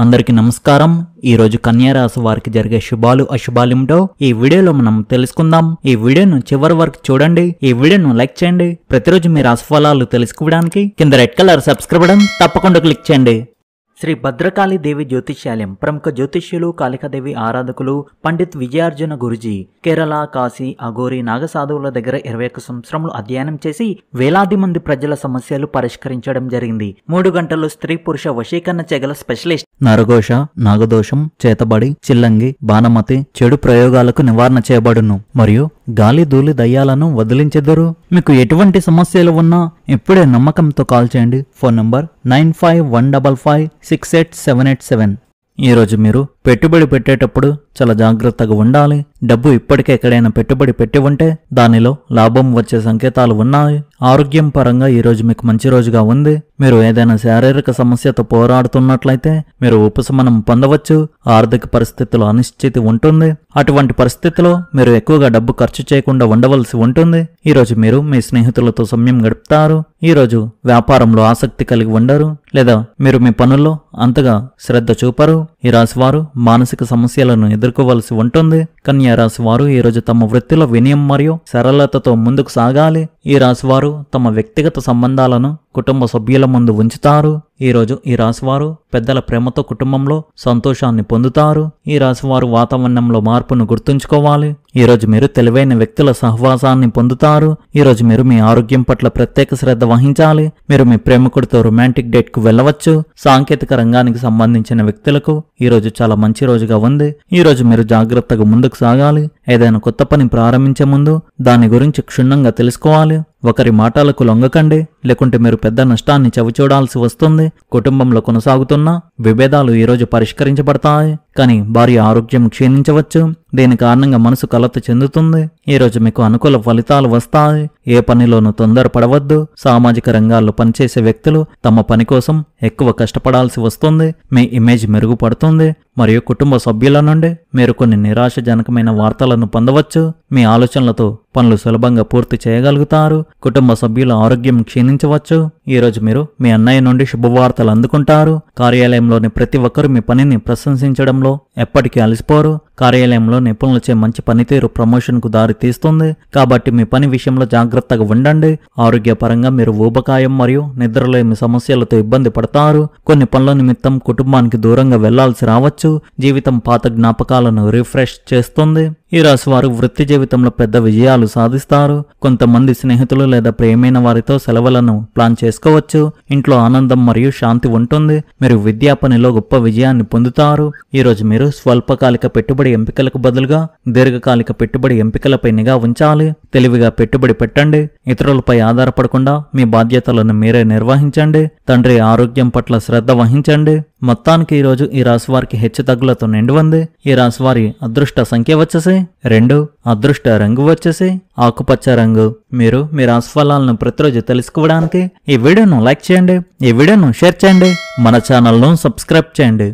అందరికీ నమస్కారం ఈ రోజు రాశి వారికి జరిగే శుభాలు అశుభాలేమిటో ఈ వీడియోలో మనం తెలుసుకుందాం ఈ వీడియోను చివరి వరకు చూడండి ఈ వీడియోను లైక్ చేయండి ప్రతిరోజు మీ రాశిఫలాలు తెలుసుకోవడానికి కింద రెడ్ కలర్ సబ్స్క్రైబ్ బటన్ తప్పకుండా క్లిక్ చేయండి శ్రీ భద్రకాళి దేవి జ్యోతిష్యాలయం ప్రముఖ జ్యోతిష్యులు కాళికాదేవి ఆరాధకులు పండిత్ విజయార్జున గురుజీ కేరళ కాశీ అఘోరి నాగసాధువుల దగ్గర ఇరవై ఒక్క సంవత్సరములు అధ్యయనం చేసి వేలాది మంది ప్రజల సమస్యలు పరిష్కరించడం జరిగింది మూడు గంటలు స్త్రీ పురుష వశీకరణ చేగల స్పెషలిస్ట్ నరఘోష నాగదోషం చేతబడి చిల్లంగి బాణమతి చెడు ప్రయోగాలకు నివారణ చేయబడును మరియు గాలి ధూళి దయ్యాలను వదిలించెదరు మీకు ఎటువంటి సమస్యలు ఉన్నా ఇప్పుడే నమ్మకంతో కాల్ చేయండి phone number nine five one double five six eight seven eight seven ఈరోజు మీరు పెట్టుబడి పెట్టేటప్పుడు చాలా జాగ్రత్తగా ఉండాలి డబ్బు ఇప్పటికే ఎక్కడైనా పెట్టుబడి పెట్టి ఉంటే దానిలో లాభం వచ్చే సంకేతాలు ఉన్నాయి ఆరోగ్యం పరంగా ఈరోజు మీకు మంచి రోజుగా ఉంది మీరు ఏదైనా శారీరక సమస్యతో పోరాడుతున్నట్లయితే మీరు ఉపశమనం పొందవచ్చు ఆర్థిక పరిస్థితులు అనిశ్చితి ఉంటుంది అటువంటి పరిస్థితిలో మీరు ఎక్కువగా డబ్బు ఖర్చు చేయకుండా ఉండవలసి ఉంటుంది ఈరోజు మీరు మీ స్నేహితులతో సమయం గడుపుతారు ఈరోజు వ్యాపారంలో ఆసక్తి కలిగి ఉండరు లేదా మీరు మీ పనుల్లో అంతగా శ్రద్ధ చూపరు ఈ రాశివారు మానసిక సమస్యలను ఎదుర్కోవలసి ఉంటుంది కన్యా రాశివారు ఈరోజు తమ వృత్తిలో వినయం మరియు సరళతతో ముందుకు సాగాలి ఈ రాశివారు తమ వ్యక్తిగత సంబంధాలను కుటుంబ సభ్యుల ముందు ఉంచుతారు ఈరోజు ఈ రాశివారు పెద్దల ప్రేమతో కుటుంబంలో సంతోషాన్ని పొందుతారు ఈ రాశివారు వాతావరణంలో మార్పును గుర్తుంచుకోవాలి ఈరోజు మీరు తెలివైన వ్యక్తుల సహవాసాన్ని పొందుతారు ఈరోజు మీరు మీ ఆరోగ్యం పట్ల ప్రత్యేక శ్రద్ధ వహించాలి మీరు మీ ప్రేమికుడితో రొమాంటిక్ డేట్కు వెళ్ళవచ్చు సాంకేతిక రంగానికి సంబంధించిన వ్యక్తులకు ఈరోజు చాలా మంచి రోజుగా ఉంది ఈరోజు మీరు జాగ్రత్తగా ముందుకు సాగాలి ఏదైనా కొత్త పని ప్రారంభించే ముందు దాని గురించి క్షుణ్ణంగా తెలుసుకోవాలి ఒకరి మాటలకు లొంగకండి లేకుంటే మీరు పెద్ద నష్టాన్ని చవిచూడాల్సి వస్తుంది కుటుంబంలో కొనసాగుతున్నా విభేదాలు ఈరోజు పరిష్కరించబడతాయి కానీ భార్య ఆరోగ్యం క్షీణించవచ్చు దీని కారణంగా మనసు కలత చెందుతుంది ఈరోజు మీకు అనుకూల ఫలితాలు వస్తాయి ఏ పనిలోనూ తొందరపడవద్దు సామాజిక రంగాల్లో పనిచేసే వ్యక్తులు తమ పని కోసం ఎక్కువ కష్టపడాల్సి వస్తుంది మీ ఇమేజ్ మెరుగుపడుతుంది మరియు కుటుంబ సభ్యుల నుండి మీరు కొన్ని నిరాశజనకమైన వార్తలను పొందవచ్చు మీ ఆలోచనలతో పనులు సులభంగా పూర్తి చేయగలుగుతారు కుటుంబ సభ్యుల ఆరోగ్యం క్షీణించవచ్చు ఈరోజు మీరు మీ అన్నయ్య నుండి శుభవార్తలు అందుకుంటారు కార్యాలయంలో కార్యాలయంలోని ప్రతి ఒక్కరూ మీ పనిని ప్రశంసించడంలో ఎప్పటికీ అలసిపోరు కార్యాలయంలో నిపుణులచే మంచి పనితీరు ప్రమోషన్కు దారి తీస్తుంది కాబట్టి మీ పని విషయంలో జాగ్రత్తగా ఉండండి ఆరోగ్యపరంగా మీరు ఊబకాయం మరియు నిద్రలేమి సమస్యలతో ఇబ్బంది పడతారు కొన్ని పనుల నిమిత్తం కుటుంబానికి దూరంగా వెళ్లాల్సి రావచ్చు జీవితం పాత జ్ఞాపకాలను రిఫ్రెష్ చేస్తుంది ఈ రాశివారు వృత్తి జీవితంలో పెద్ద విజయాలు సాధిస్తారు కొంతమంది స్నేహితులు లేదా ప్రేమైన వారితో సెలవులను ప్లాన్ చేసుకోవచ్చు ఇంట్లో ఆనందం మరియు శాంతి ఉంటుంది మీరు విద్యా పనిలో గొప్ప విజయాన్ని పొందుతారు ఈరోజు మీరు స్వల్పకాలిక పెట్టుబడి ఎంపికలకు బదులుగా దీర్ఘకాలిక పెట్టుబడి ఎంపికలపై నిఘా ఉంచాలి తెలివిగా పెట్టుబడి పెట్టండి ఇతరులపై ఆధారపడకుండా మీ బాధ్యతలను మీరే నిర్వహించండి తండ్రి ఆరోగ్యం పట్ల శ్రద్ధ వహించండి మొత్తానికి ఈరోజు ఈ రాశివారికి హెచ్చు తగ్గులతో నిండి ఉంది ఈ రాశివారి అదృష్ట సంఖ్య వచ్చేసి రెండు అదృష్ట రంగు వచ్చేసి ఆకుపచ్చ రంగు మీరు మీ రాశిఫలాలను ప్రతిరోజు తెలుసుకోవడానికి ఈ వీడియోను లైక్ చేయండి ఈ వీడియోను షేర్ చేయండి మన ఛానల్ను సబ్స్క్రైబ్ చేయండి